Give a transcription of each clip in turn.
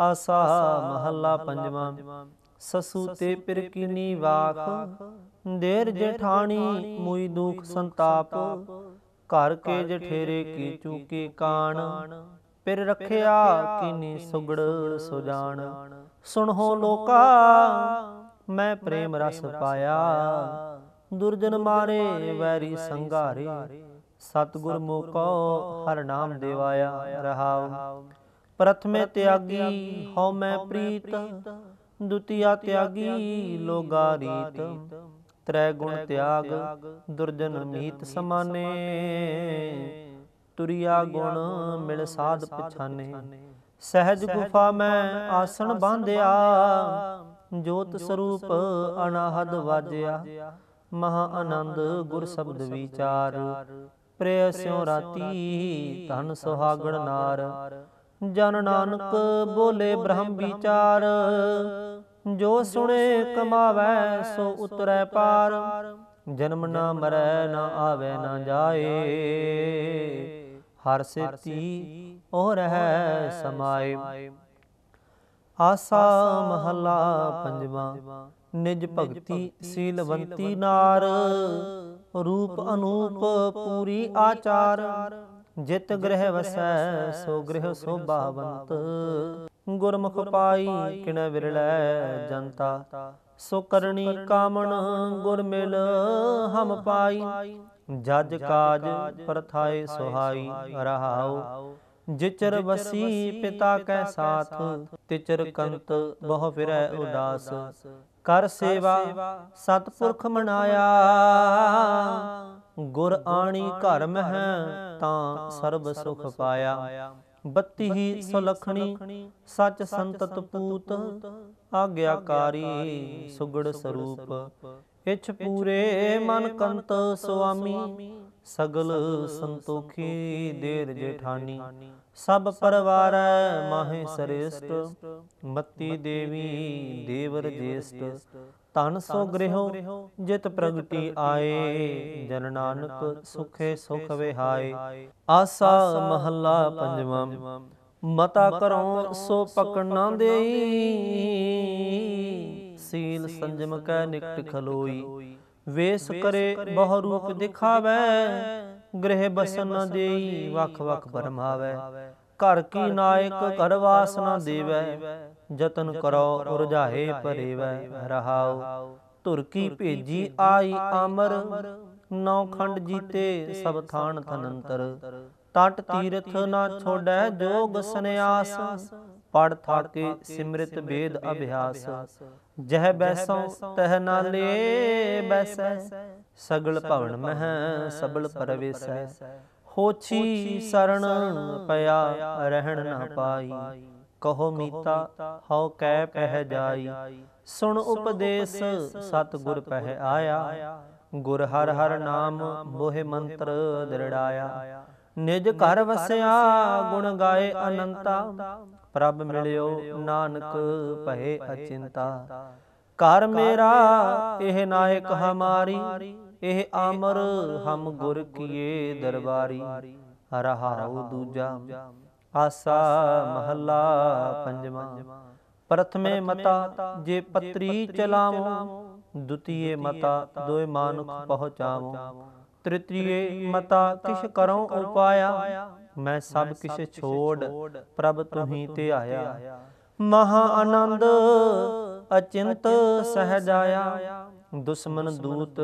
ਆਸਾ ਮਹੱਲਾ ਪੰਜਵਾਂ ਸਸੂ ਤੇ ਪਿਰਕੀਨੀ ਵਾਖ ਦੇਰ ਜਠਾਣੀ ਮੁਈ ਦੁਖ ਸੰਤਾਪ ਘਰ ਕੇ ਜਠੇਰੇ ਕੀ ਚੂਕੀ ਕਾਣ ਪਿਰ ਰਖਿਆ ਕਿਨੀ ਸੁਗੜ ਸੁਜਾਣ ਸੁਣੋ ਲੋਕਾ ਮੈਂ ਪ੍ਰੇਮ ਰਸ ਪਾਇਆ ਦੁਰਜਨ ਮਾਰੇ ਵੈਰੀ ਸੰਘਾਰੇ ਸਤਗੁਰ ਮੋਕੋ ਹਰ ਨਾਮ ਦੇਵਾਇਆ ਰਹਾਉ ਪ੍ਰਥਮੇ ਤਿਆਗੀ ਹਉ ਮੈਂ ਪ੍ਰੀਤ ਦੁਤੀਆ ਤਿਆਗੀ ਲੋਗਾਰੀਤ ਤ੍ਰੈ ਗੁਣ ਤਿਆਗ ਦੁਰਜਨ ਮੀਤ ਸਮਾਨੇ ਤੁਰਿਆ ਗੁਣ ਮਿਲ ਸਾਧ ਪਛਾਨੇ ਸਹਿਜ ਗੁਫਾ ਮੈਂ ਆਸਣ ਬਾਂਧਿਆ ਜੋਤ ਸਰੂਪ ਅਨਾਹਦ ਵਾਜਿਆ ਮਹਾ ਆਨੰਦ ਗੁਰ ਸ਼ਬਦ ਵਿਚਾਰ ਪ੍ਰੇਅ ਸਿਉ ਰਾਤੀ ਧਨ ਸੁਹਾਗਣ ਨਾਰ ਜਨ ਨਾਨਕ ਬੋਲੇ ਬ੍ਰਹਮ ਵਿਚਾਰ ਜੋ ਸੁਣੇ ਕਮਾਵੇ ਸੋ ਉਤਰੈ ਪਾਰ ਜਨਮ ਨਾ ਮਰੈ ਨਾ ਆਵੇ ਨਾ ਜਾਏ ਹਰ ਸਿਤੀ ਉਹ ਰਹਿ ਸਮਾਏ ਆਸਾ ਮਹਲਾ ਪੰਜਵਾ ਨਿਜ ਭਗਤੀ ਸੀਲਵੰਤੀ ਨਾਰ ਰੂਪ ਅਨੂਪ ਪੂਰੀ ਆਚਾਰ ਜਿਤ ਗ੍ਰਹਿ ਵਸੈ ਸੋ ਗ੍ਰਹਿ ਸੋਭਾਵੰਤ ਗੁਰਮੁਖ ਪਾਈ ਕਿਣ ਵਿਰਲੈ ਜਨਤਾ ਸੋ ਕਰਨੀ ਕਾਮਣ ਗੁਰ ਮਿਲ ਹਮ ਪਾਈ ਜਜ ਕਾਜ ਪਰਥਾਏ ਸੁਹਾਈ ਰਹਾਉ ਜਿਚਰ ਵਸੀ ਪਿਤਾ ਕੈ ਸਾਥ ਤਿਚਰ ਕੰਤ ਬਹੁ ਫਿਰੈ ਉਦਾਸ ਕਰ ਸੇਵਾ ਸਤਪੁਰਖ ਮਨਾਇਆ ਗੁਰ ਆਣੀ ਘਰ ਮਹਿ ਤਾਂ ਸਰਬ ਸੁਖ ਪਾਇਆ ਬੱਤੀ ਹੀ ਸੁਲਖਣੀ ਸਚ ਸੰਤਤ ਪੂਤ ਆਗਿਆਕਾਰੀ ਸੁਗੜ ਸਰੂਪ ਇਛ ਪੂਰੇ ਮਨ ਕੰਤ ਸੁਆਮੀ ਸਗਲ ਸੰਤੋਖੀ ਦੇਰ ਜੇਠਾਨੀ ਸਭ ਪਰਵਾਰ ਮਾਹੇ ਸ੍ਰੇਸ਼ਟ ਮਤੀ ਦੇਵੀ ਦੇਵਰ ਜੇਸ਼ਟ ਤਨ ਸੋ ਗ੍ਰਹਿਉ ਜਿਤ ਪ੍ਰਗਟੀ ਆਏ ਜਨ ਨਾਨਕ ਸੁਖੇ ਸੁਖ ਵਿਹਾਏ ਆਸਾ ਮਹੱਲਾ ਪੰਜਵਾਂ ਮਤਾ ਕਰਉ ਸੋ ਨਾ ਦੇਈ ਸੀਲ ਸੰਜਮ ਕੈ ਨਿਕਟ ਖਲੋਈ ਵੇਸ ਕਰੇ ਬਹੁ ਰੂਪ ਦਿਖਾਵੇ ਗ੍ਰਹਿ ਬਸਨ ਦੇਈ ਵਖ ਵਖ ਬਰਮਾਵੇ ਘਰ ਕੀ ਨਾਇਕ ਘਰ ਵਾਸ ਨ ਦੇਵੇ ਜਤਨ ਕਰੋ ਉਰਜਾਹੇ ਪਰੇਵੈ ਰਹਾਉ ਧੁਰ ਕੀ ਭੇਜੀ ਆਈ ਅਮਰ ਨੌ ਖੰਡ ਜੀਤੇ ਸਭ ਥਾਨ ਤਨੰਤਰ ਟਟ ਤੀਰਥ ਨਾ ਛੋੜੈ ਜੋਗ ਸੰਿਆਸ ਪੜ ਥਾਕੇ ਸਿਮਰਿਤ ਵੇਦ ਅਭਿਆਸ ਜਹ ਬੈਸੋ ਤਹ ਨਾਲੇ ਬੈਸੈ ਸਗਲ ਭਵਨ ਮਹਿ ਸਬਲ ਪਰਵੇਸੈ ਹੋਛੀ ਸਰਣ ਪਿਆ ਰਹਿਣ ਨਾ ਪਾਈ ਕਹੋ ਮੀਤਾ ਹਉ ਕੈ ਪਹਿ ਜਾਈ ਸੁਣ ਉਪਦੇਸ਼ ਸਤ ਗੁਰ ਪਹਿ ਆਇਆ ਗੁਰ ਹਰ ਹਰ ਨਾਮ ਮੋਹਿ ਮੰਤਰ ਦਿਰੜਾਇਆ ਨਿਜ ਘਰ ਵਸਿਆ ਗੁਣ ਗਾਏ ਅਨੰਤਾ ਪ੍ਰਭ ਮਿਲਿਓ ਨਾਨਕ ਪਹਿ ਅਚਿੰਤਾ ਕਰ ਮੇਰਾ ਇਹ ਨਾਇਕ ਹਮਾਰੀ ਇਹ ਅਮਰ ਹਮ ਗੁਰ ਕੀਏ ਦਰਬਾਰੀ ਰਹਾਉ ਦੂਜਾ ਆਸਾ ਮਹੱਲਾ ਪੰਜਵਾਂ ਪ੍ਰਥਮੇ ਮਤਾ ਜੇ ਪਤਰੀ ਚਲਾਵੋ ਦੁਤੀਏ ਮਤਾ ਦੋਇ ਮਾਨੁਖ ਪਹੁੰਚਾਵੋ ਤ੍ਰਿਤੀਏ ਮਤਾ ਕਿਛ ਕਰਉ ਉਪਾਇਆ ਮੈਂ ਸਭ ਕਿਛ ਛੋੜ ਪ੍ਰਭ ਤੁਹੀ ਤੇ ਆਇਆ ਮਹਾ ਆਨੰਦ ਅਚਿੰਤ ਸਹਜਾਇਆ ਆਇਆ ਦੁਸ਼ਮਨ ਦੂਤ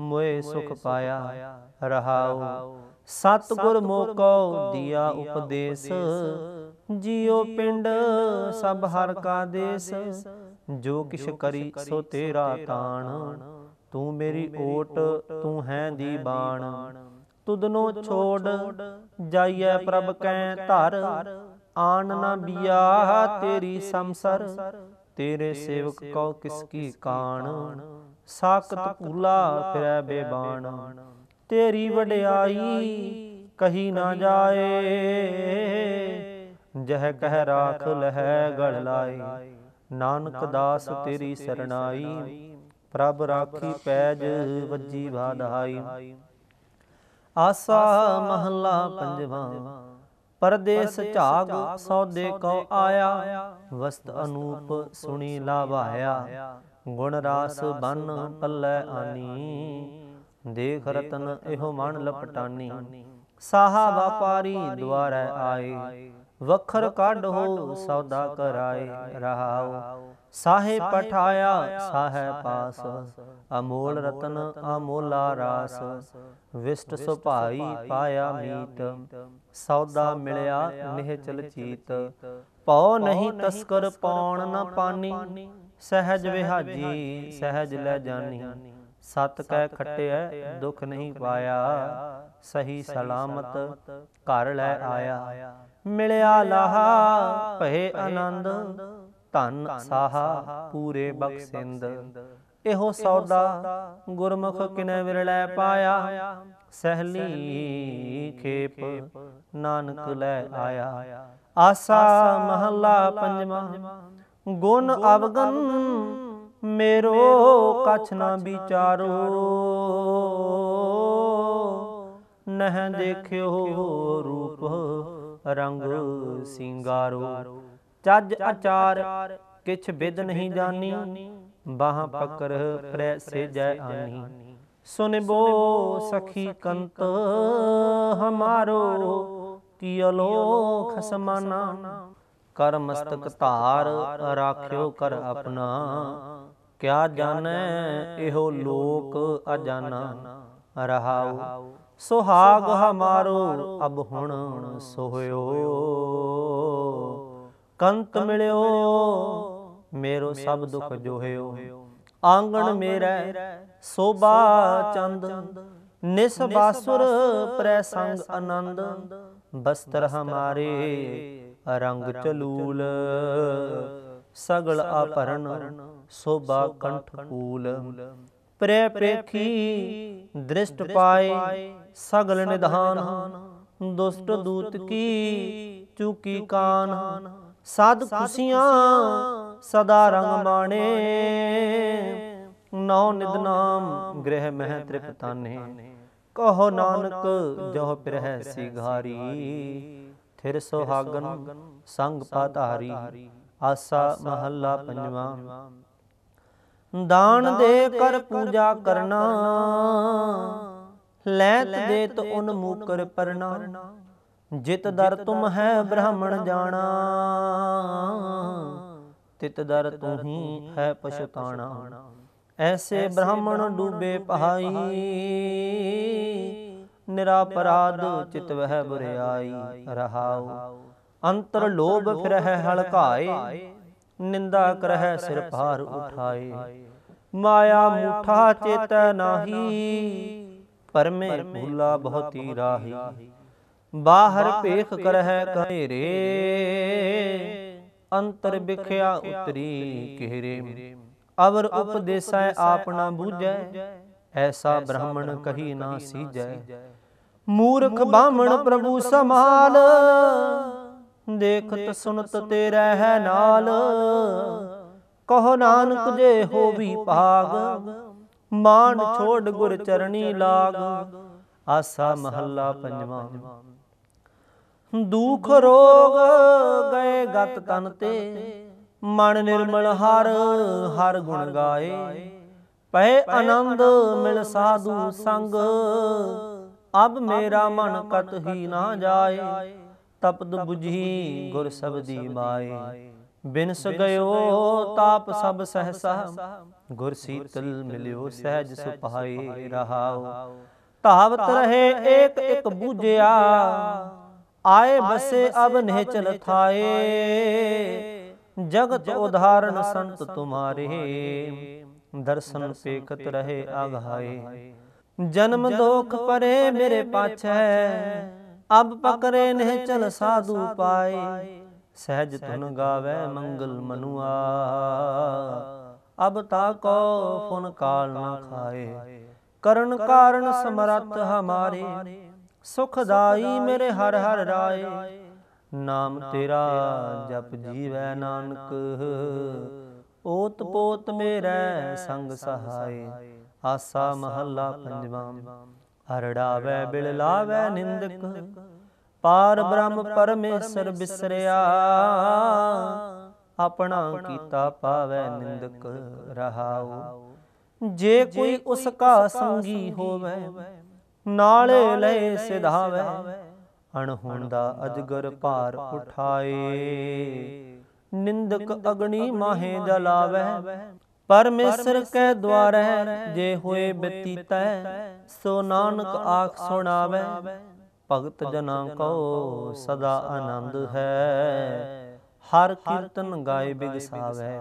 ਮੋਏ ਸੁਖ ਪਾਇਆ ਰਹਾਉ ਸਤਗੁਰ ਮੋਕੋ ਦਿਆ ਉਪਦੇਸ਼ ਜਿਉ ਪਿੰਡ ਸਭ ਹਰ ਕਾ ਦੇਸ ਜੋ ਕਿਛ ਕਰੀ ਸੋ ਤੇਰਾ ਤਾਣ ਤੂੰ ਮੇਰੀ ਓਟ ਤੂੰ ਹੈ ਦੀ ਬਾਣ ਤੁਦਨੋ ਛੋੜ ਜਾਈਐ ਪ੍ਰਭ ਕੈ ਧਰ ਆਣ ਨਾ ਬਿਆ ਤੇਰੀ ਸੰਸਰ ਤੇਰੇ ਸੇਵਕ ਕੋ ਕਿਸ ਕੀ ਕਾਣ ਸਾਖਤ ਪੂਲਾ ਫਿਰੈ ਬੇਬਾਣ ਤੇਰੀ ਵਡਿਆਈ ਕਹੀ ਨਾ ਜਾਏ ਜਹ ਕਹਿ ਰਾਖ ਲਹਿ ਗੜ ਲਾਈ ਨਾਨਕ ਦਾਸ ਤੇਰੀ ਸਰਣਾਈ ਪ੍ਰਭ ਰਾਖੀ ਪੈਜ ਵੱਜੀ ਬਾਧਾਈ ਆਸਾ ਮਹਲਾ ਪੰਜਵਾਂ ਪਰਦੇਸ ਝਾਗ ਸੌਦੇ ਕੋ ਆਇਆ ਵਸਤ ਅਨੂਪ ਸੁਣੀ ਲਾਵਾਇਆ ਗੁਣ ਰਾਸ ਬਨ ਪੱਲੇ ਆਨੀ ਦੇਖ ਰਤਨ ਇਹੋ ਮਨ ਲਪਟਾਨੀ ਸਾਹਾ ਵਪਾਰੀ ਦੁਆਰੇ ਆਏ ਵਖਰ ਹੋ ਸੌਦਾ ਕਰਾਏ ਰਹਾਓ ਸਾਹੇ ਪਠਾਇਆ ਸਾਹੇ ਪਾਸ ਅਮੋਲ ਰਤਨ ਅਮੋਲਾ ਰਾਸ ਵਿਸ਼ਟ ਸੁਭਾਈ ਪਾਇਆ ਮੀਤ ਸੌਦਾ ਮਿਲਿਆ ਨਿਹ ਚਲ ਚੀਤ ਪਉ ਨਹੀਂ ਤਸਕਰ ਪਾਉਣ ਨਾ ਪਾਨੀ ਸਹਿਜ ਵਿਹਾਜੀ ਸਹਿਜ ਲੈ ਜਾਨੀ ਸਤ ਕੈ ਖਟਿਆ ਦੁਖ ਨਹੀਂ ਪਾਇਆ ਸਹੀ ਸਲਾਮਤ ਘਰ ਲੈ ਆਇਆ ਮਿਲਿਆ ਲਾਹਾ ਭਏ ਆਨੰਦ ਧਨ ਸਾਹਾ ਪੂਰੇ ਬਖਸ਼ਿੰਦ ਇਹੋ ਸੌਦਾ ਗੁਰਮੁਖ ਕਿਨੇ ਵਿਰਲੇ ਪਾਇਆ ਸਹਲੀ ਖੇਪ ਨਾਨਕ ਲੈ ਆਇਆ ਆਸਾ ਮਹੱਲਾ ਪੰਜਵਾਂ ਗੁਣ ਅਵਗਨ ਮੇਰੋ ਕਛ ਨਾ ਵਿਚਾਰੋ ਨਹ ਦੇਖਿਓ ਰੂਪ ਰੰਗ ਸਿੰਗਾਰੋ ਚੱਜ ਅਚਾਰ ਕਿਛ ਵਿਦ ਨਹੀਂ ਜਾਣੀ ਬਾਹ ਪਕਰ ਪ੍ਰੈ ਸੇਜੈ ਆਨੀ ਸੁਨਬੋ ਸਖੀ ਕੰਤ ਹਮਾਰੋ ਤਿਯਲੋ ਖਸਮਾਨਾ ਕਰ ਮਸਤਕ ਧਾਰ ਰਾਖਿਓ ਕਰ ਆਪਣਾ ਕਿਆ ਜਾਣੈ ਇਹੋ ਲੋਕ ਅਜਾਨਾ ਰਹਾਉ ਸੁਹਾਗ ਹਮਾਰੋ ਅਬ ਹੁਣ ਸੋਹਿਓ ਕੰਤ ਮਿਲਿਓ ਮੇਰੋ ਸਭ ਦੁੱਖ ਜੋਹਿਓ ਆਂਗਣ ਮੇਰਾ ਸੋਭਾ ਚੰਦ ਨਿਸ ਬਾਸੁਰ ਪ੍ਰੈ ਸੰਗ ਆਨੰਦ ਬਸਤਰ ਹਮਾਰੇ ਰੰਗ ਚਲੂਲ ਸਗਲ ਆਪਰਨ ਸੋਭਾ ਕੰਠ ਪੂਲ ਪ੍ਰੇ ਪ੍ਰੇਖੀ ਦ੍ਰਿਸ਼ਟ ਪਾਏ ਸਗਲ ਨਿਧਾਨ ਦੁਸ਼ਟ ਦੂਤ ਕੀ ਚੁਕੀ ਕਾਨ ਸਦ ਖੁਸ਼ੀਆਂ ਸਦਾ ਰੰਗ ਮਾਣੇ ਨੌ ਨਿਦਨਾਮ ਗ੍ਰਹਿ ਮਹਿ ਤ੍ਰਿਪਤਾਨੇ ਕਹੋ ਨਾਨਕ ਜੋ ਪ੍ਰਹਿ ਸਿਘਾਰੀ ਥਿਰ ਸੁਹਾਗਨ ਸੰਗ ਪਾਧਾਰੀ ਆਸਾ ਮਹੱਲਾ ਪੰਜਵਾਂ ਦਾਨ ਦੇ ਕਰ ਪੂਜਾ ਕਰਨਾ ਲੈਤ ਦੇਤ ਉਨ ਮੂਕਰ ਪਰਣਾ ਜਿਤ ਦਰ ਤੁਮ ਹੈ ਬ੍ਰਾਹਮਣ ਜਾਣਾ ਤਿਤ ਦਰ ਤੂੰ ਹੀ ਹੈ ਪਛਤਾਣਾ ਐਸੇ ਬ੍ਰਾਹਮਣ ਡੂਬੇ ਪਹਾਈ ਨਿਰਾਪਰਾਧ ਚਿਤ ਵਹਿ ਬੁਰਿਆਈ ਰਹਾਉ ਅੰਤਰ ਲੋਭ ਫਿਰਹਿ ਹਲਕਾਏ ਨਿੰਦਾ ਕਰਹਿ ਸਿਰ ਭਾਰ ਉਠਾਏ ਮਾਇਆ ਮੂਠਾ ਚਿਤ ਨਾਹੀ ਪਰਮੇ ਭੂਲਾ ਬਹੁਤੀ ਰਾਹੀ ਬਾਹਰ ਭੇਖ ਕਰਹਿ ਕਹੇਰੇ ਅੰਤਰ ਵਿਖਿਆ ਉਤਰੀ ਕਹਿਰੇ ਅਵਰ ਉਪਦੇਸੈ ਆਪਣਾ ਬੂਝੈ ਐਸਾ ਬ੍ਰਾਹਮਣ ਕਹੀ ਨਾ ਸੀਜੈ ਮੂਰਖ ਬਾਹਮਣ ਪ੍ਰਭੂ ਸਮਾਲ ਦੇਖਤ ਸੁਨਤ ਤੇਰੇ ਹੈ ਨਾਲ ਕਹੋ ਨਾਨਕ ਜੇ ਹੋਵੀ ਭਾਗ ਮਾਨ ਛੋੜ ਗੁਰ ਚਰਣੀ ਲਾਗ ਆਸਾ ਮਹੱਲਾ ਪੰਜਵਾਂ ਦੁਖ ਰੋਗ ਗਏ ਗਤ ਤਨ ਤੇ ਮਨ ਨਿਰਮਲ ਹਰ ਹਰ ਗੁਣ ਗਾਏ ਪਏ ਆਨੰਦ ਮਿਲ ਸਾਧੂ ਸੰਗ ਅਬ ਮੇਰਾ ਮਨ ਕਤ ਹੀ ਨਾ ਜਾਏ तपद बुझी गुर सब दी माए बिनस गयो ताप सब सहसा गुर शीतल मिलियो सहज सुपाई रहाओ तावत रहे एक एक बुझया आए बसे अब नेचल थाए जगत उदाहरण संत तुम्हारे दर्शन पेखत रहे आघाए जन्म दोख परे मेरे पाछ है ਅਬ ਪਕਰੇ ਨਹਿ ਚਲ ਸਾਧੂ ਪਾਏ ਸਹਿਜ ਤੁਨ ਗਾਵੇ ਮੰਗਲ ਮਨੁਆ ਅਬ ਤਾ ਕੋ ਫੁਨ ਕਾਲ ਨਾ ਖਾਏ ਕਰਨ ਕਾਰਨ ਸਮਰਤ ਹਮਾਰੇ ਸੁਖਦਾਈ ਮੇਰੇ ਹਰ ਹਰ ਰਾਏ ਨਾਮ ਤੇਰਾ ਜਪ ਜੀਵੈ ਨਾਨਕ ਓਤ ਪੋਤ ਮੇਰੇ ਸੰਗ ਸਹਾਈ ਆਸਾ ਮਹੱਲਾ ਪੰਜਵਾਂ ਹਰੜਾਵੇ ਬਿਲ ਲਾਵੇ ਨਿੰਦਕ ਪਾਰ ਬ੍ਰਹਮ ਪਰਮੇਸ਼ਰ ਬਿਸਰਿਆ ਆਪਣਾ ਕੀਤਾ ਪਾਵੇ ਨਿੰਦਕ ਰਹਾਉ ਜੇ ਕੋਈ ਉਸ ਕਾ ਸੰਗੀ ਹੋਵੇ ਨਾਲੇ ਲੈ ਸਿਧਾਵੇ ਅਣਹੁਣ ਦਾ ਅਜਗਰ ਭਾਰ ਉਠਾਏ ਨਿੰਦਕ ਅਗਣੀ ਮਾਹੇ ਜਲਾਵੇ ਪਰਮੇਸ਼ਰ ਕੈ ਦਵਾਰੈ ਜੇ ਹੋਏ ਬਤੀਤੈ ਸੋ ਨਾਨਕ ਆਖ ਸੁਣਾਵੇ ਭਗਤ ਜਨਾ ਕੋ ਸਦਾ ਆਨੰਦ ਹੈ ਹਰ ਕੀਰਤਨ ਗਾਏ ਬਿਗਸਾਵੇ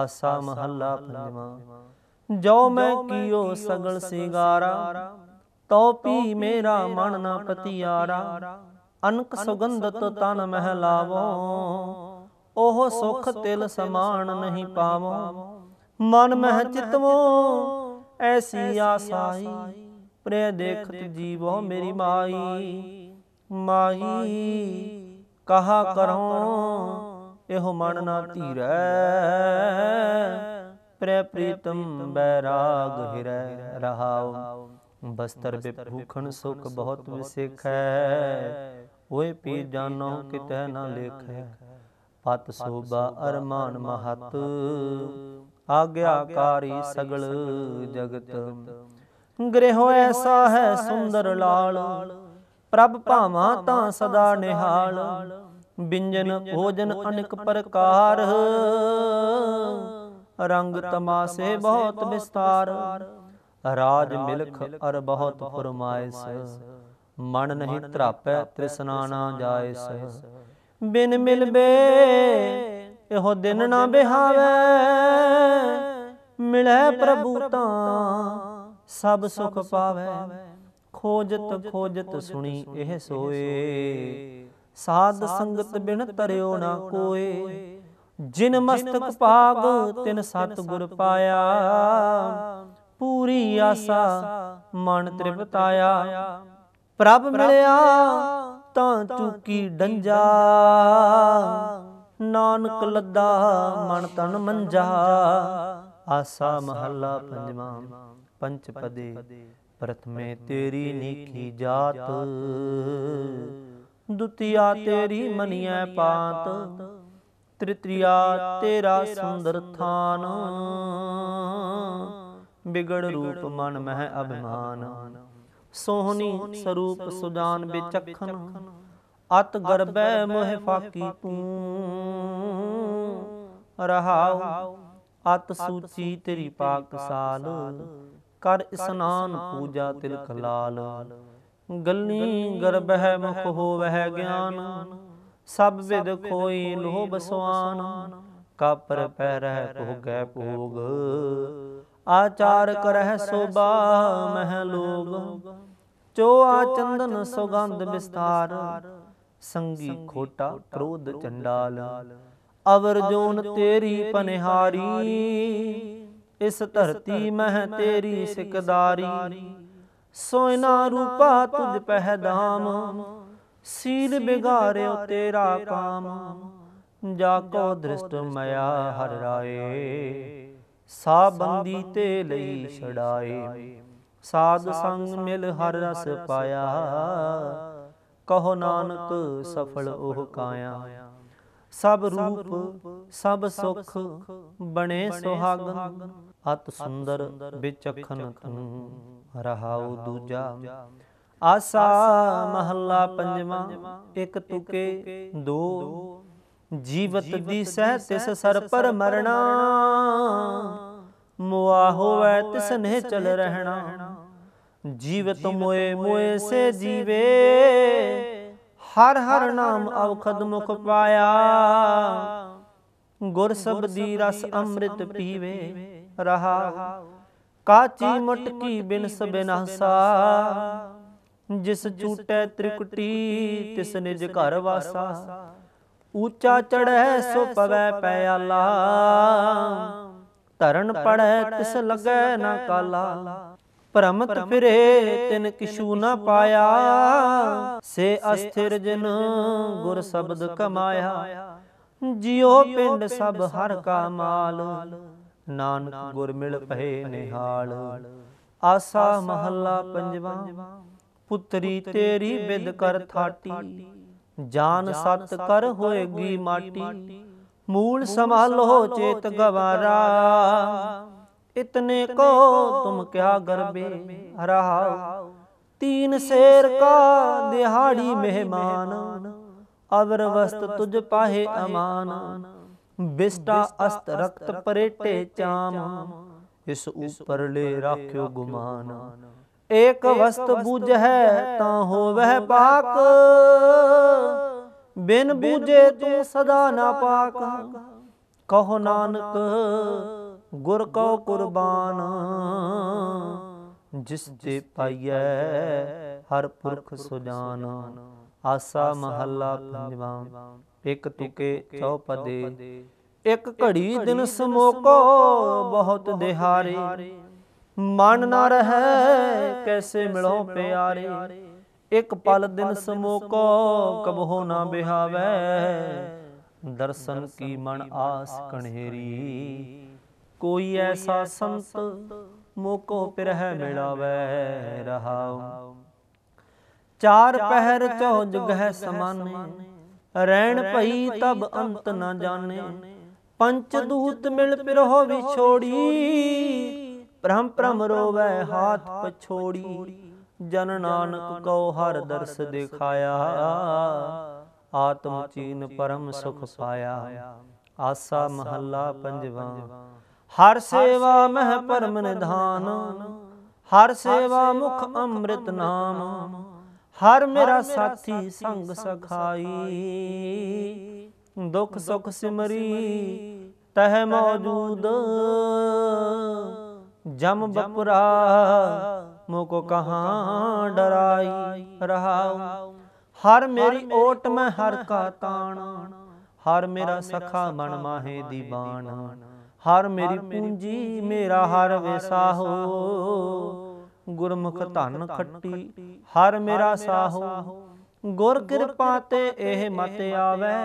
ਆਸਾ ਮਹੱਲਾ ਪੰਜਵਾਂ ਜੋ ਮੈਂ ਕੀਓ ਸਗਲ ਸਿੰਗਾਰਾ ਤੋ ਪੀ ਮੇਰਾ ਮਨ ਨਾ ਪਤਿਆਰਾ ਅਨਕ ਸੁਗੰਧਤ ਤਨ ਮਹਿ ਲਾਵੋ ਉਹ ਸੁਖ ਤਿਲ ਸਮਾਨ ਨਹੀਂ ਪਾਵੋ ਮਨ ਮਹਿ ਚਿਤਵੋ ਐਸੀ ਆਸਾਈ ਪ੍ਰੇ ਦੇਖਤ ਜੀਵੋ ਮੇਰੀ ਮਾਈ ਮਾਈ ਕਹਾ ਕਰੋ ਇਹੋ ਮਨ ਨਾ ਧੀਰੈ ਪ੍ਰੇ ਪ੍ਰੀਤਮ ਬੈਰਾਗ ਹਿਰੈ ਰਹਾਉ ਬਸਤਰ ਬਿਭੂਖਣ ਸੁਖ ਬਹੁਤ ਵਿਸੇਖੈ ਓਏ ਪੀ ਜਾਨੋ ਕਿਤੇ ਨਾ ਲੇਖੈ ਪਤ ਸੋਬਾ ਅਰਮਾਨ ਮਹਤ ਆਗਿਆਕਾਰੀ ਸਗਲ ਜਗਤ ਗ੍ਰਹਿ ਐਸਾ ਹੈ ਸੁੰਦਰ ਲਾਲ ਪ੍ਰਭ ਭਾਵਾਂ ਤਾਂ ਸਦਾ ਨਿਹਾਲ ਬਿੰਜਨ ਭੋਜਨ ਅਨੇਕ ਪ੍ਰਕਾਰ ਰੰਗ ਤਮਾਸੇ ਬਹੁਤ ਵਿਸਤਾਰ ਰਾਜ ਮਿਲਖ ਅਰ ਬਹੁਤ ਫਰਮਾਇਸ ਮਨ ਨਹੀਂ ਧਰਾਪੈ ਤ੍ਰਿਸ਼ਨਾ ਨਾ ਜਾਇਸ ਬਿਨ ਮਿਲਬੇ ਇਹੋ ਦਿਨ ਨਾ ਬਿਹਾਵੇ ਮਿਲੈ ਪ੍ਰਭੂ ਤਾਂ ਸਭ ਸੁਖ ਪਾਵੇ ਖੋਜਤ ਖੋਜਤ ਸੁਣੀ ਇਹ ਸੋਏ ਸਾਧ ਸੰਗਤ ਬਿਨ ਤਰਿਓ ਨਾ ਕੋਏ ਜਿਨ ਮਸਤਕ ਪਾਗ ਤਿਨ ਸਤ ਗੁਰ ਪਾਇਆ ਪੂਰੀ ਆਸਾ ਮਨ ਤ੍ਰਿਪਤਾਇਆ ਪ੍ਰਭ ਮਿਲਿਆ ਤਾਂ ਚੁੱਕੀ ਡੰਜਾ ਨਾਨਕ ਲੱਦਾ ਮਨ ਤਨ ਮੰਜਾ ਆਸਾ ਮਹੱਲਾ ਪੰਜਵਾਂ ਪੰਚ ਪਦੇ ਪ੍ਰਥਮੇ ਤੇਰੀ ਨੀਕੀ ਜਾਤ ਦੁਤੀਆ ਤੇਰੀ ਮਨੀਐ ਪਾਤ ਤ੍ਰਿਤੀਆ ਤੇਰਾ ਸੁੰਦਰ ਥਾਨ ਬਿਗੜ ਰੂਪ ਮਨ ਮਹਿ ਅਭਿਮਾਨ ਸੋਹਣੀ ਸਰੂਪ ਸੁਦਾਨ ਵਿਚਖਣ ਅਤ ਗਰਬੈ ਮੋਹਿ ਫਾਕੀ ਤੂੰ ਰਹਾਉ ਅਤ ਸੂਚੀ ਤੇਰੀ ਸਾਲ ਕਰ ਇਸਨਾਨ ਪੂਜਾ ਤਿਲਕ ਲਾਲ ਗੱਲੀ ਹੈ ਮੁਖ ਹੋਵਹਿ ਗਿਆਨ ਸਭ ਵਿਦ ਕੋਈ ਲੋਹ ਬਸਵਾਨ ਕਾਪਰ ਪਹਿਰਹਿ ਭੋਗੈ ਭੋਗ ਆਚਾਰ ਕਰਹਿ ਸੋਭਾ ਮਹਿ ਲੋਗ ਚੋ ਆ ਚੰਦਨ ਸੁਗੰਧ ਵਿਸਤਾਰ ਸੰਗੀ ਖੋਟਾ ਕ੍ਰੋਧ ਚੰਡਾਲ ਅਵਰ ਜੋਨ ਤੇਰੀ ਪਨਹਾਰੀ ਇਸ ਧਰਤੀ ਮਹਿ ਤੇਰੀ ਸਿਕਦਾਰੀ ਸੋਇਨਾ ਰੂਪਾ ਤੁਝ ਪਹਿਦਾਮ ਸੀਲ ਬਿਗਾਰਿਓ ਤੇਰਾ ਕਾਮ ਜਾ ਕੋ ਦ੍ਰਿਸ਼ਟ ਮਯਾ ਹਰ ਰਾਏ ਸਾ ਬੰਦੀ ਤੇ ਲਈ ਛੜਾਏ ਸਾਧ ਸੰਗ ਮਿਲ ਹਰ ਰਸ ਪਾਇਆ ਕਹੋ ਨਾਨਕ ਸਫਲ ਉਹ ਕਾਇਆ ਸਭ ਰੂਪ ਸਭ ਸੁਖ ਬਣੇ ਸੁਹਾਗਨ ਅਤ ਸੁੰਦਰ ਵਿਚਖਨ ਤੂੰ ਰਹਾਉ ਦੂਜਾ ਆਸਾ ਮਹੱਲਾ ਪੰਜਵਾਂ ਇੱਕ ਤੁਕੇ ਦੋ ਜੀਵਤ ਦੀ ਸਹਿ ਤਿਸ ਸਰ ਪਰ ਮਰਣਾ ਮੁਆ ਹੋਵੇ ਤਿਸ ਨੇ ਚਲ ਰਹਿਣਾ ਜੀਵਤ ਮੋਏ ਮੋਏ ਸੇ ਜੀਵੇ ਹਰ ਹਰ ਨਾਮ ਅਵਖਦ ਮੁਖ ਪਾਇਆ ਗੁਰ ਸਬਦੀ ਰਸ ਅੰਮ੍ਰਿਤ ਪੀਵੇ ਰਹਾ ਕਾਚੀ ਮਟਕੀ ਸਬ ਬਿਨਾਸਾ ਜਿਸ ਚੂਟੈ ਤ੍ਰਿਕੁਟੀ ਤਿਸ ਨਿਜ ਘਰ ਵਾਸਾ ਉੱਚਾ ਚੜੈ ਸੋ ਪਵੈ ਪਿਆਲਾ ਧਰਨ ਪੜੈ ਤਿਸ ਲਗੈ ਨਾ ਕਾਲਾ ਪਰਮਤ ਫਿਰੇ ਤਿਨ ਕਿਛੂ ਨਾ ਪਾਇਆ ਸੇ ਅਸਥਿਰ ਜਨ ਗੁਰ ਸ਼ਬਦ ਕਮਾਇਆ ਜਿਉ ਪਿੰਡ ਸਭ ਹਰ ਕਾ ਮਾਲ ਨਾਨਕ ਗੁਰ ਮਿਲ ਪਏ ਨਿਹਾਲ ਆਸਾ ਮਹੱਲਾ ਪੰਜਵਾ ਪੁੱਤਰੀ ਤੇਰੀ ਬਿਦ ਕਰ ਥਾਟੀ ਜਾਨ ਸਤ ਕਰ ਹੋਏਗੀ ਮਾਟੀ ਮੂਲ ਸੰਭਾਲੋ ਚੇਤ ਗਵਾਰਾ इतने को तुम क्या गरबे हराओ तीन शेर का दिहाड़ी मेहमान अवर वस्त तुझ पाहे अमान बिस्टा अस्त रक्त परेटे चाम इस ऊपर ले राख्यो गुमान एक वस्त बुझ है ता हो वह पाक बिन बुझे तू सदा ना पाक कहो नानक ਗੁਰ ਕੋ ਕੁਰਬਾਨ ਜਿਸ ਤੇ ਪਾਈਐ ਹਰ ਪੁਰਖ ਸੁਜਾਨ ਆਸਾ ਮਹੱਲਾ ਪੰਜਵਾਂ ਇੱਕ ਤੁਕੇ ਚੌਪਦੇ ਇੱਕ ਘੜੀ ਦਿਨ ਸਮੋਕੋ ਬਹੁਤ ਦਿਹਾਰੇ ਮਨ ਨਾ ਰਹੈ ਕੈਸੇ ਮਿਲੋ ਪਿਆਰੇ ਇੱਕ ਪਲ ਦਿਨ ਸਮੋਕੋ ਕਬਹੋ ਨਾ ਬਿਹਾਵੇ ਦਰਸ਼ਨ ਕੀ ਮਨ ਆਸ ਕਣਹਿਰੀ ਕੋਈ ਐਸਾ ਸੰਤ ਮੋਕੋ ਪਿਰਹਿ ਮਿਲਾਵੇ ਰਹਾਉ ਚਾਰ ਪਹਿਰ ਚੋ ਜੁਗਹਿ ਸਮਾਨੇ ਰਹਿਣ ਭਈ ਤਬ ਅੰਤ ਨ ਜਾਣੇ ਪੰਚ ਦੂਤ ਮਿਲ ਪਿਰੋ ਵਿਛੋੜੀ ਭ੍ਰਮ ਪ੍ਰਮ ਰੋਵੇ ਹਾਥ ਪਛੋੜੀ ਜਨ ਨਾਨਕ ਕੋ ਹਰ ਦਰਸ ਦਿਖਾਇਆ ਆਤਮ ਚੀਨ ਪਰਮ ਸੁਖ ਪਾਇਆ ਆਸਾ ਮਹੱਲਾ ਪੰਜਵਾਂ ਹਰ ਸੇਵਾ ਮਹਿ ਪਰਮ ਨਿਧਾਨ ਹਰ ਸੇਵਾ ਮੁਖ ਅੰਮ੍ਰਿਤ ਨਾਮ ਹਰ ਮੇਰਾ ਸਾਥੀ ਸੰਗ ਸਖਾਈ ਦੁਖ ਸੁਖ ਸਿਮਰੀ ਤਹ ਮੌਜੂਦ ਜਮ ਬਪਰਾ ਮੋਕ ਕਹਾਂ ਡਰਾਈ ਰਹਾਉ ਹਰ ਮੇਰੀ ਓਟ ਮੈਂ ਹਰ ਕਾ ਤਾਣ ਹਰ ਮੇਰਾ ਸਖਾ ਮਨ ਮਾਹੇ ਦੀਵਾਨ ਹਰ ਮੇਰੀ ਪੂੰਜੀ ਮੇਰਾ ਹਰ ਹੋ ਗੁਰਮੁਖ ਧਨ ਖੱਟੀ ਹਰ ਮੇਰਾ ਸਾਹੋ ਗੁਰ ਕਿਰਪਾ ਤੇ ਇਹ ਮਤ ਆਵੇ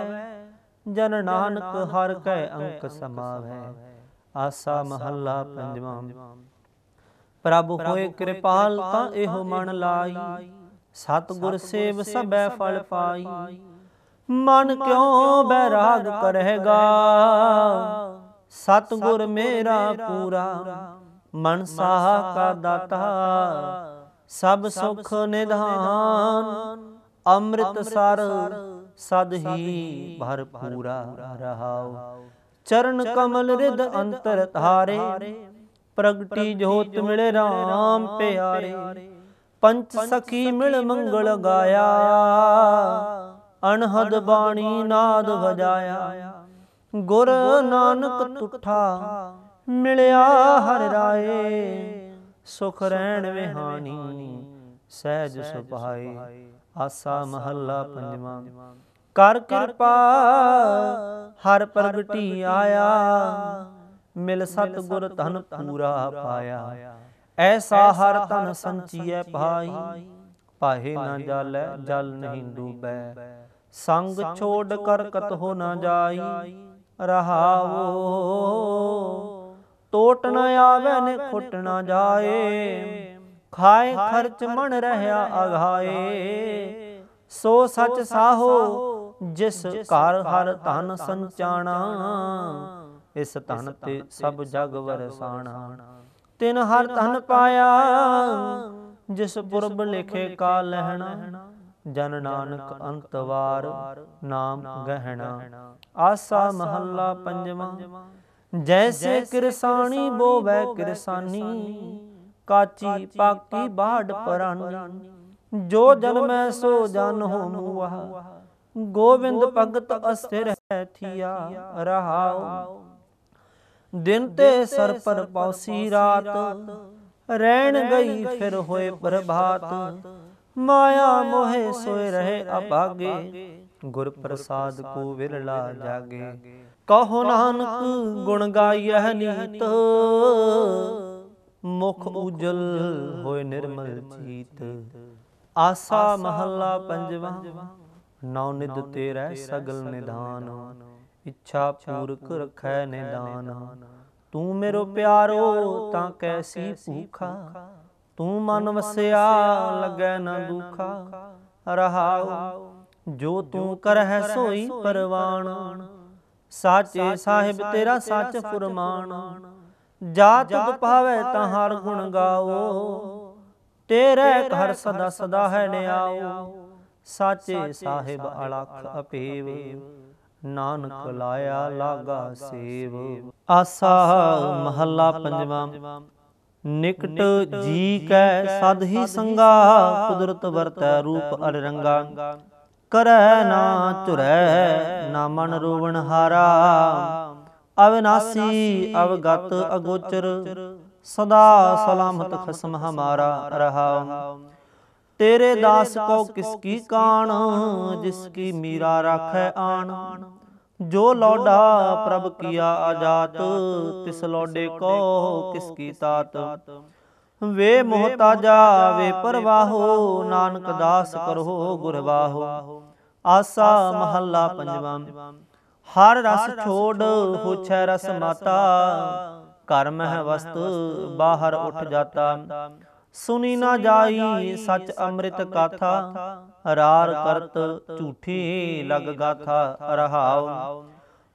ਜਨ ਨਾਨਕ ਹਰ ਕੈ ਅੰਕ ਸਮਾਵੇ ਆਸਾ ਮਹੱਲਾ ਪੰਜਵਾਂ ਪ੍ਰਭ ਹੋਏ ਕਿਰਪਾਲ ਤਾਂ ਇਹੋ ਮਨ ਲਾਈ ਸਤਗੁਰ ਸੇਵ ਸਭੈ ਫਲ ਪਾਈ ਮਨ ਕਿਉ ਬੈਰਾਗ ਕਰੇਗਾ ਸਤਗੁਰ ਮੇਰਾ ਪੂਰਾ ਮਨ ਸਾਹ ਕਾ ਦਾਤਾ ਸਭ ਸੁਖ ਨਿਧਾਨ ਅੰਮ੍ਰਿਤ ਸਰ ਸਦ ਹੀ ਭਰਪੂਰਾ ਰਹਾਉ ਚਰਨ ਕਮਲ ਰਿਦ ਅੰਤਰ ਧਾਰੇ ਪ੍ਰਗਟੀ ਜੋਤ ਮਿਲੇ RAM ਪਿਆਰੇ ਪੰਚ ਸਖੀ ਮਿਲ ਮੰਗਲ ਗਾਇਆ ਅਣਹਦ ਬਾਣੀ ਨਾਦ ਵਜਾਇਆ ਗੁਰ ਨਾਨਕ ਤੁਠਾ ਮਿਲਿਆ ਹਰ ਰਾਏ ਸੁਖ ਰਹਿਣ ਵਿਹਾਨੀ ਸਹਿਜ ਸੁਭਾਈ ਆਸਾ ਮਹੱਲਾ ਪੰਜਵਾਂ ਕਰ ਕਿਰਪਾ ਹਰ ਪ੍ਰਗਟੀ ਆਇਆ ਮਿਲ ਸਤ ਗੁਰ ਧਨ ਪੂਰਾ ਪਾਇਆ ਐਸਾ ਹਰ ਧਨ ਸੰਚੀਐ ਭਾਈ ਪਾਹੇ ਨਾ ਜਾਲੈ ਜਲ ਨਹੀਂ ਡੂਬੈ ਸੰਗ ਛੋੜ ਕਰ ਕਤ ਹੋ ਨਾ ਜਾਈ ਰਹਾਓ ਟੋਟ ਨ ਆਵੇ ਨੇ ਖੁੱਟ ਨ ਜਾਏ ਖਾਏ ਖਰਚ ਮਣ ਰਹਾ ਅਘਾਏ ਸੋ ਸੱਚ ਸਾਹੋ ਜਿਸ ਘਰ ਹਰ ਧਨ ਸੰਚਾਣਾ ਇਸ ਧਨ ਤੇ ਸਭ ਜਗ ਵਰਸਾਣਾ ਤਿਨ ਹਰ ਧਨ ਪਾਇਆ ਜਿਸ ਪੁਰਬ ਲਿਖੇ ਕਾ ਲਹਿਣਾ ਜਨ ਨਾਨਕ ਅੰਤਵਾਰ ਨਾਮ ਗਹਿਣਾ ਆਸਾ ਮਹੱਲਾ ਪੰਜਵਾਂ ਜੈਸੇ ਕਿਰਸਾਨੀ ਬੋਵੇ ਕਿਰਸਾਨੀ ਕਾਚੀ ਪਾਕੀ ਬਾੜ ਪਰਾਨੀ ਜੋ ਜਨਮੈ ਸੋ ਜਨ ਮੂਆ ਗੋਬਿੰਦ ਭਗਤ ਅਸਥਿਰ ਹੈ ਥੀਆ ਰਹਾਉ ਦਿਨ ਤੇ ਸਰ ਪਰ ਪੌਸੀ ਰਾਤ ਰਹਿਣ ਗਈ ਫਿਰ ਹੋਏ ਪ੍ਰਭਾਤ ਮਾਇਆ ਮੋਹਿ ਸੋਇ ਰਹੇ ਅਭਾਗੇ ਗੁਰ ਪ੍ਰਸਾਦ ਕੋ ਵਿਰਲਾ ਜਾਗੇ ਕਹੋ ਨਾਨਕ ਗੁਣ ਗਾਇਹਿ ਨੀਤ ਮੁਖ ਉਜਲ ਹੋਏ ਨਿਰਮਲ ਚੀਤ ਆਸਾ ਮਹੱਲਾ ਪੰਜਵਾਂ ਨੌ ਨਿਦ ਤੇਰੇ ਸਗਲ ਨਿਧਾਨ ਇੱਛਾ ਪੂਰਕ ਰਖੈ ਨਿਦਾਨ ਤੂੰ ਮੇਰੋ ਪਿਆਰੋ ਤਾਂ ਕੈਸੀ ਭੂਖਾ ਤੂੰ ਮਨ ਵਸਿਆ ਲੱਗੈ ਨਾ ਦੁਖਾ ਰਹਾਉ ਜੋ ਤੂੰ ਕਰਹਿ ਸੋਈ ਪਰਵਾਣ ਸਾਚੇ ਸਾਹਿਬ ਤੇਰਾ ਸੱਚ ਫੁਰਮਾਨ ਜਾ ਤੁਧ ਪਾਵੇ ਤਾਂ ਹਰ ਗੁਣ ਗਾਓ ਤੇਰੇ ਘਰ ਸਦਾ ਸਦਾ ਹੈ ਨਿਆਓ ਸਾਚੇ ਸਾਹਿਬ ਅਲਖ ਅਪੀਵ ਨਾਨਕ ਲਾਇਆ ਲਾਗਾ ਸੇਵ ਆਸਾ ਮਹੱਲਾ ਪੰਜਵਾਂ ਨਿਕਟ ਜੀ ਕੈ ਸਦ ਹੀ ਸੰਗਾ ਕੁਦਰਤ ਵਰਤੈ ਰੂਪ ਅਲਰੰਗਾ ਰੰਗਾ ਕਰੈ ਨਾ ਚੁਰੈ ਨਾ ਮਨ ਰੋਵਣ ਹਾਰਾ ਅਵਨਾਸੀ ਅਵਗਤ ਅਗੋਚਰ ਸਦਾ ਸਲਾਮਤ ਖਸਮ ਹਮਾਰਾ ਰਹਾ ਤੇਰੇ ਦਾਸ ਕੋ ਕਿਸ ਕੀ ਕਾਣ ਜਿਸ ਕੀ ਮੀਰਾ ਰਖੈ ਆਣ जो लौडा प्रभ किया आजात तिस लौडे को किसकी तात वे मोहताजा वे परवाहो नानक दास करो गुरवाहो आसा महला पंजवा हर रस छोड़ हो रस माता कर्म है वस्त बाहर उठ जाता ਸੁਨੀ ਨਾ ਜਾਈ ਸਚ ਅੰਮ੍ਰਿਤ ਕਾਥਾ ਹਰਾਰ ਕਰਤ ਝੂਠੀ ਲਗ ਗਾਥਾ ਰਹਾਉ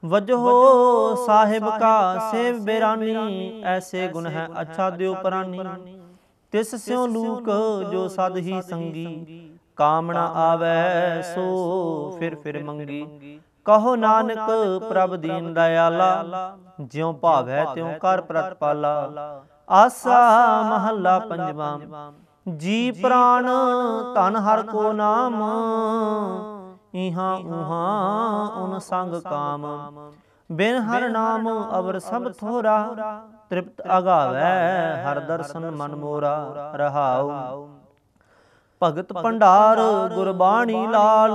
ਵਜਹੋ ਸਾਹਿਬ ਕਾ ਸੇਵ ਬੇਰਾਨੀ ਐਸੇ ਗੁਣ ਹੈ ਅੱਛਾ ਦਿਓ ਪਰਾਨੀ ਤਿਸ ਸਿਉ ਲੂਕ ਜੋ ਸਦ ਹੀ ਸੰਗੀ ਕਾਮਣਾ ਆਵੇ ਸੋ ਫਿਰ ਫਿਰ ਮੰਗੀ ਕਹੋ ਨਾਨਕ ਪ੍ਰਭ ਦੀਨ ਦਇਆਲਾ ਜਿਉ ਭਾਵੈ ਤਿਉ ਕਰ ਪ੍ਰਤਪਾਲਾ ਆਸਾ ਮਹੱਲਾ ਪੰਜਵਾਂ ਜੀ ਪ੍ਰਾਨ ਧਨ ਹਰ ਕੋ ਨਾਮ ਇਹਾਂ ਉਹਾਂ ਉਨ ਸੰਗ ਕਾਮ ਬਿਨ ਹਰ ਨਾਮ ਅਵਰ ਸਭ ਥੋਰਾ ਤ੍ਰਿਪਤ ਅਗਾਵੈ ਹਰ ਦਰਸ਼ਨ ਮਨ ਮੋਰਾ ਰਹਾਉ ਭਗਤ ਭੰਡਾਰ ਗੁਰਬਾਣੀ ਲਾਲ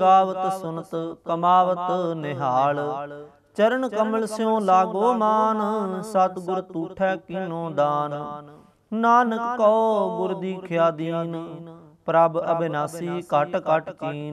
ਗਾਵਤ ਸੁਨਤ ਕਮਾਵਤ ਨਿਹਾਲ ਚਰਨ ਕਮਲ ਸਿਉ ਲਾਗੋ ਮਾਨ ਸਤਗੁਰ ਤੂਠੈ ਕਿਨੋ ਦਾਨ ਨਾਨਕ ਕਉ ਗੁਰ ਦੀ ਖਿਆਦੀਨ ਪ੍ਰਭ ਅਬਿਨਾਸੀ ਕਟ ਕਟ ਕੀਨ